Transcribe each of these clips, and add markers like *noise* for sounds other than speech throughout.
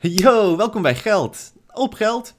Yo, welkom bij Geld. Op Geld.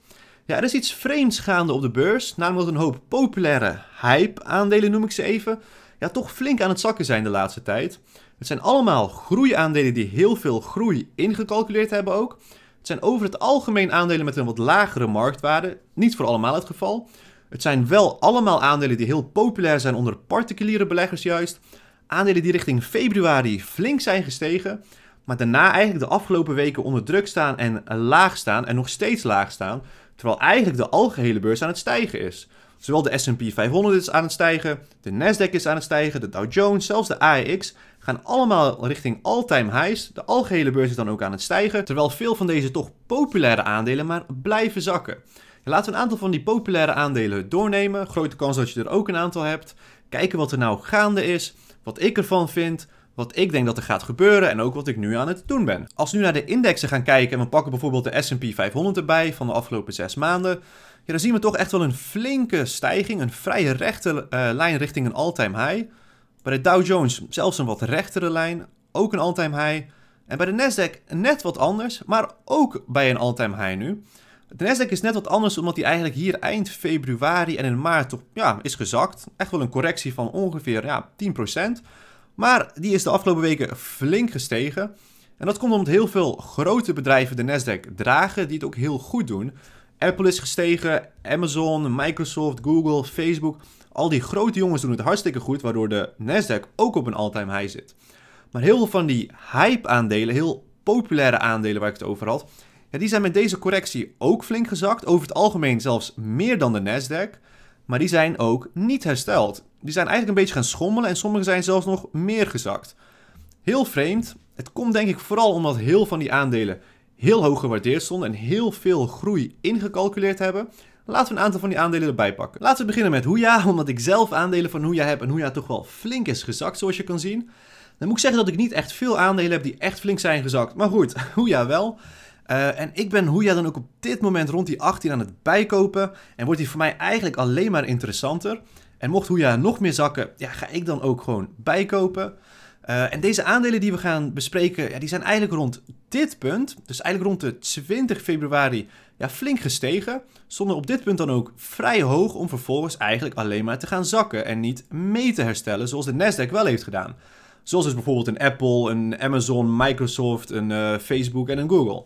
Ja, er is iets vreemds gaande op de beurs, namelijk dat een hoop populaire hype-aandelen, noem ik ze even, ja, toch flink aan het zakken zijn de laatste tijd. Het zijn allemaal groeiaandelen die heel veel groei ingecalculeerd hebben ook. Het zijn over het algemeen aandelen met een wat lagere marktwaarde, niet voor allemaal het geval. Het zijn wel allemaal aandelen die heel populair zijn onder particuliere beleggers juist. Aandelen die richting februari flink zijn gestegen. Maar daarna eigenlijk de afgelopen weken onder druk staan en eh, laag staan en nog steeds laag staan. Terwijl eigenlijk de algehele beurs aan het stijgen is. Zowel de S&P 500 is aan het stijgen, de Nasdaq is aan het stijgen, de Dow Jones, zelfs de AEX gaan allemaal richting all-time highs. De algehele beurs is dan ook aan het stijgen, terwijl veel van deze toch populaire aandelen maar blijven zakken. Laten we een aantal van die populaire aandelen doornemen. Grote kans dat je er ook een aantal hebt. Kijken wat er nou gaande is, wat ik ervan vind, wat ik denk dat er gaat gebeuren en ook wat ik nu aan het doen ben. Als we nu naar de indexen gaan kijken en we pakken bijvoorbeeld de S&P 500 erbij van de afgelopen zes maanden, ja, dan zien we toch echt wel een flinke stijging, een vrije rechte eh, lijn richting een all-time high. Bij de Dow Jones zelfs een wat rechtere lijn, ook een all-time high. En bij de Nasdaq net wat anders, maar ook bij een all-time high nu. De Nasdaq is net wat anders omdat hij eigenlijk hier eind februari en in maart toch ja, is gezakt. Echt wel een correctie van ongeveer ja, 10%. Maar die is de afgelopen weken flink gestegen. En dat komt omdat heel veel grote bedrijven de Nasdaq dragen die het ook heel goed doen. Apple is gestegen, Amazon, Microsoft, Google, Facebook. Al die grote jongens doen het hartstikke goed, waardoor de Nasdaq ook op een all-time high zit. Maar heel veel van die hype-aandelen, heel populaire aandelen waar ik het over had, ja, die zijn met deze correctie ook flink gezakt. Over het algemeen zelfs meer dan de Nasdaq. Maar die zijn ook niet hersteld. Die zijn eigenlijk een beetje gaan schommelen en sommige zijn zelfs nog meer gezakt. Heel vreemd. Het komt denk ik vooral omdat heel van die aandelen heel hoog gewaardeerd stonden en heel veel groei ingecalculeerd hebben. Laten we een aantal van die aandelen erbij pakken. Laten we beginnen met Hoeja, *laughs* omdat ik zelf aandelen van Hoeja heb en Hoeja toch wel flink is gezakt zoals je kan zien. Dan moet ik zeggen dat ik niet echt veel aandelen heb die echt flink zijn gezakt. Maar goed, *laughs* Hoeja wel. Eh, en ik ben Hoeja dan ook op dit moment rond die 18 aan het bijkopen en wordt die voor mij eigenlijk alleen maar interessanter. En mocht Hoeja nog meer zakken, ja, ga ik dan ook gewoon bijkopen. Eh, en deze aandelen die we gaan bespreken, ja, die zijn eigenlijk rond dit punt, dus eigenlijk rond de 20 februari, ja, flink gestegen. Zonder op dit punt dan ook vrij hoog om vervolgens eigenlijk alleen maar te gaan zakken en niet mee te herstellen zoals de Nasdaq wel heeft gedaan. Zoals dus bijvoorbeeld een Apple, een Amazon, Microsoft, een eh, Facebook en een Google.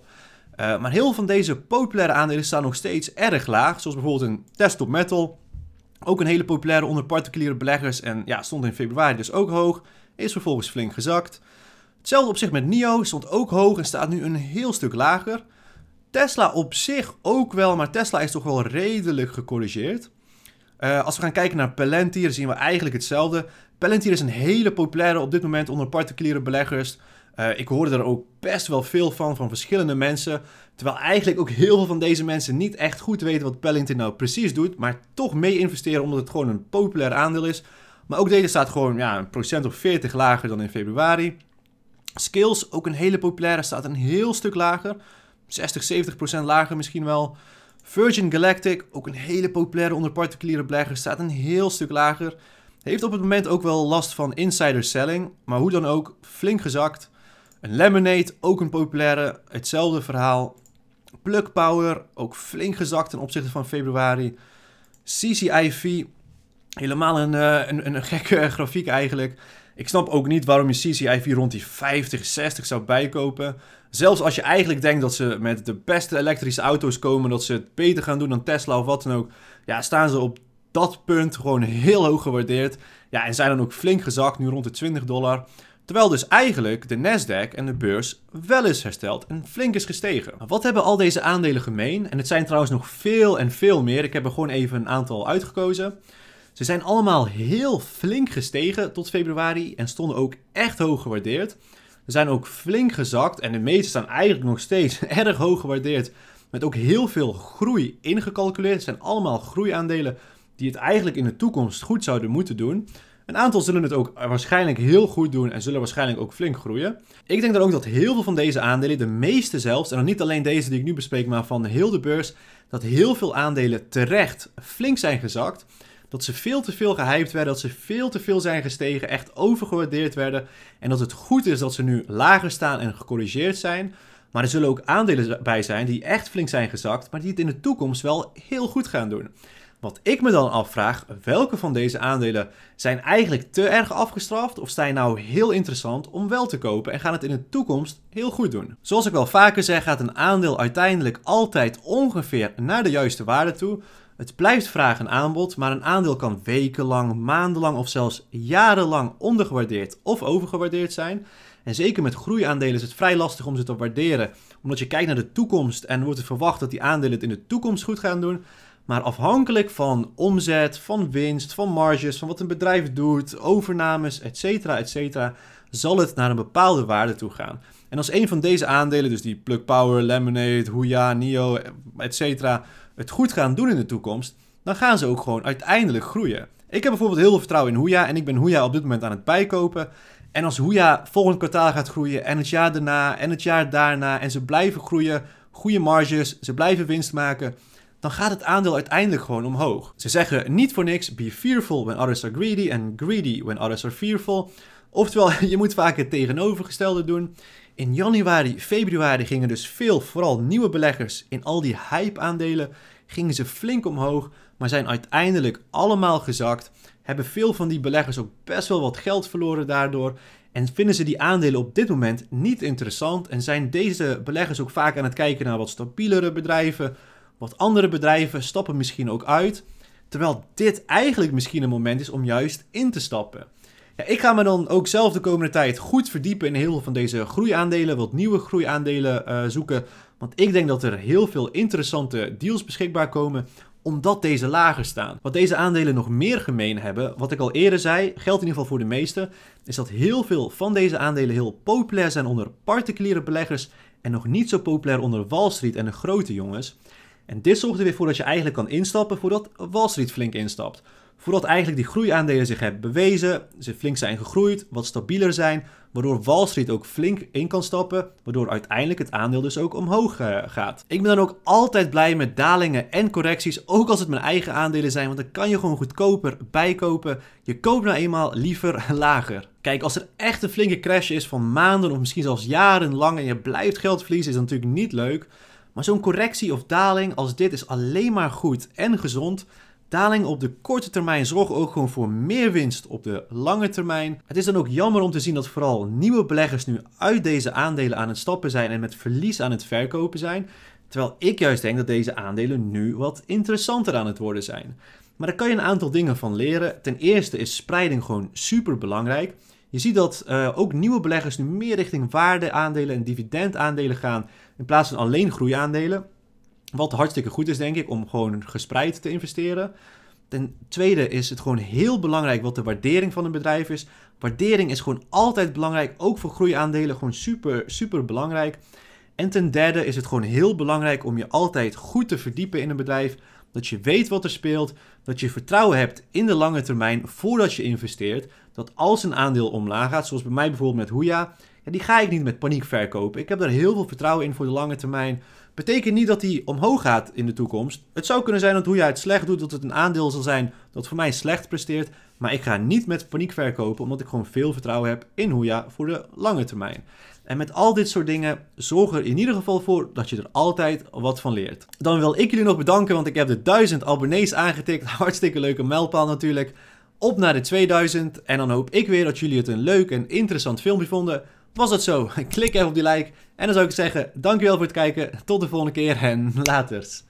Eh, maar heel veel van deze populaire aandelen staan nog steeds erg laag, zoals bijvoorbeeld een Desktop Metal, ook een hele populaire onder particuliere beleggers en ja, stond in februari dus ook hoog. Is vervolgens flink gezakt. Hetzelfde op zich met NIO, stond ook hoog en staat nu een heel stuk lager. Tesla op zich ook wel, maar Tesla is toch wel redelijk gecorrigeerd. Eh, als we gaan kijken naar Palantir, zien we eigenlijk hetzelfde. Palantir is een hele populaire op dit moment onder particuliere beleggers. Eh, ik hoorde er ook best wel veel van, van verschillende mensen. Terwijl eigenlijk ook heel veel van deze mensen niet echt goed weten wat Pellington nou precies doet. Maar toch mee investeren omdat het gewoon een populair aandeel is. Maar ook deze staat gewoon ja, een procent of 40 lager dan in februari. Skills, ook een hele populaire, staat een heel stuk lager. 60, 70 procent lager misschien wel. Virgin Galactic, ook een hele populaire onder particuliere beleggers, staat een heel stuk lager. Heeft op het moment ook wel last van insider selling, maar hoe dan ook, flink gezakt. Een Lemonade, ook een populaire, hetzelfde verhaal. Plug Power, ook flink gezakt ten opzichte van februari. CCIV, helemaal een, eh, een, een gekke eh, grafiek eigenlijk. Ik snap ook niet waarom je CCIV rond die 50, 60 zou bijkopen. Zelfs als je eigenlijk denkt dat ze met de beste elektrische auto's komen, dat ze het beter gaan doen dan Tesla of wat dan ook. Ja, staan ze op dat punt gewoon heel hoog gewaardeerd. Ja, en zijn dan ook flink gezakt, nu rond de 20 dollar. Terwijl dus eigenlijk de Nasdaq en de beurs wel is hersteld en flink is gestegen. Wat hebben al deze aandelen gemeen? En het zijn trouwens nog veel en veel meer. Ik heb er gewoon even een aantal uitgekozen. Ze zijn allemaal heel flink gestegen tot februari en stonden ook echt hoog gewaardeerd. Ze zijn ook flink gezakt en de meeste staan eigenlijk nog steeds *laughs* erg hoog gewaardeerd. Met ook heel veel groei ingecalculeerd. Het zijn allemaal groeiaandelen die het eigenlijk in de toekomst goed zouden moeten doen. Een aantal zullen het ook waarschijnlijk heel goed doen en zullen waarschijnlijk ook flink groeien. Ik denk dan ook dat heel veel van deze aandelen, de meeste zelfs, en dan niet alleen deze die ik nu bespreek, maar van heel de beurs, dat heel veel aandelen terecht flink zijn gezakt. Dat ze veel te veel gehyped werden, dat ze veel te veel zijn gestegen, echt overgewaardeerd werden. En dat het goed is dat ze nu lager staan en gecorrigeerd zijn. Maar er zullen ook aandelen bij zijn die echt flink zijn gezakt, maar die het in de toekomst wel heel goed gaan doen. Wat ik me dan afvraag, welke van deze aandelen zijn eigenlijk te erg afgestraft of zijn nou heel interessant om wel te kopen en gaan het in de toekomst heel goed doen? Zoals ik wel vaker zeg, gaat een aandeel uiteindelijk altijd ongeveer naar de juiste waarde toe. Het blijft vraag en aanbod, maar een aandeel kan wekenlang, maandenlang of zelfs jarenlang ondergewaardeerd of overgewaardeerd zijn. En zeker met groeiaandelen is het vrij lastig om ze te waarderen, omdat je kijkt naar de toekomst en wordt het verwacht dat die aandelen het in de toekomst goed gaan doen. Maar afhankelijk van omzet, van winst, van marges, van wat een bedrijf doet, overnames, etc., etc., zal het naar een bepaalde waarde toe gaan. En als een van deze aandelen, dus die Plug Power, Lemonade, Huya, Nio, etc., het goed gaan doen in de toekomst, dan gaan ze ook gewoon uiteindelijk groeien. Ik heb bijvoorbeeld heel veel vertrouwen in Huya en ik ben Huya op dit moment aan het bijkopen. En als Huya volgend kwartaal gaat groeien en het jaar daarna en het jaar daarna en ze blijven groeien, goede marges, ze blijven winst maken, dan gaat het aandeel uiteindelijk gewoon omhoog. Ze zeggen niet voor niks, be fearful when others are greedy and greedy when others are fearful. Oftewel, *laughs* je moet vaak het tegenovergestelde doen. In januari, februari gingen dus veel, vooral nieuwe beleggers in al die hype-aandelen, gingen ze flink omhoog, maar zijn uiteindelijk allemaal gezakt. Hebben veel van die beleggers ook best wel wat geld verloren daardoor. En vinden ze die aandelen op dit moment niet interessant en zijn deze beleggers ook vaak aan het kijken naar wat stabielere bedrijven, wat andere bedrijven stappen misschien ook uit. Terwijl dit eigenlijk misschien een moment is om juist in te stappen. Ja, ik ga me dan ook zelf de komende tijd goed verdiepen in heel veel van deze groeiaandelen. Wat nieuwe groeiaandelen eh, zoeken. Want ik denk dat er heel veel interessante deals beschikbaar komen omdat deze lager staan. Wat deze aandelen nog meer gemeen hebben, wat ik al eerder zei, geldt in ieder geval voor de meeste, is dat heel veel van deze aandelen heel populair zijn onder particuliere beleggers en nog niet zo populair onder Wall Street en de grote jongens. En dit zorgt er weer voor dat je eigenlijk kan instappen voordat Wall Street flink instapt. Voordat eigenlijk die groeiaandelen zich hebben bewezen, ze flink zijn gegroeid, wat stabieler zijn, waardoor Wall Street ook flink in kan stappen, waardoor uiteindelijk het aandeel dus ook omhoog eh, gaat. Ik ben dan ook altijd blij met dalingen en correcties, ook als het mijn eigen aandelen zijn, want dan kan je gewoon goedkoper bijkopen. Je koopt nou eenmaal liever *laughs* lager. Kijk, als er echt een flinke crash is van maanden of misschien zelfs jarenlang en je blijft geld verliezen, is dat natuurlijk niet leuk. Maar zo'n correctie of daling als dit is alleen maar goed en gezond. Daling op de korte termijn zorgt ook gewoon voor meer winst op de lange termijn. Het is dan ook jammer om te zien dat vooral nieuwe beleggers nu uit deze aandelen aan het stappen zijn en met verlies aan het verkopen zijn. Terwijl ik juist denk dat deze aandelen nu wat interessanter aan het worden zijn. Maar daar kan je een aantal dingen van leren. Ten eerste is spreiding gewoon super belangrijk. Je ziet dat eh, ook nieuwe beleggers nu meer richting waardeaandelen en dividendaandelen gaan in plaats van alleen groeiaandelen. Wat hartstikke goed is, denk ik, om gewoon gespreid te investeren. Ten tweede is het gewoon heel belangrijk wat de waardering van een bedrijf is. Waardering is gewoon altijd belangrijk, ook voor groeiaandelen, gewoon super, super belangrijk. En ten derde is het gewoon heel belangrijk om je altijd goed te verdiepen in een bedrijf dat je weet wat er speelt, dat je vertrouwen hebt in de lange termijn voordat je investeert. Dat als een aandeel omlaag gaat, zoals bij mij bijvoorbeeld met Hoeja, ja, die ga ik niet met paniek verkopen. Ik heb daar heel veel vertrouwen in voor de lange termijn. Betekent niet dat die omhoog gaat in de toekomst. Het zou kunnen zijn dat Hoeja het slecht doet, dat het een aandeel zal zijn dat voor mij slecht presteert. Maar ik ga niet met paniek verkopen, omdat ik gewoon veel vertrouwen heb in Hoeja voor de lange termijn. En met al dit soort dingen zorg er in ieder geval voor dat je er altijd wat van leert. Dan wil ik jullie nog bedanken, want ik heb de 1000 abonnees aangetikt. *laughs* Hartstikke leuke mijlpaal natuurlijk. Op naar de 2000 en dan hoop ik weer dat jullie het een leuk en interessant filmpje vonden. Was dat zo? *laughs* Klik even op die like en dan zou ik zeggen, dankjewel voor het kijken. Tot de volgende keer en *laughs* laters.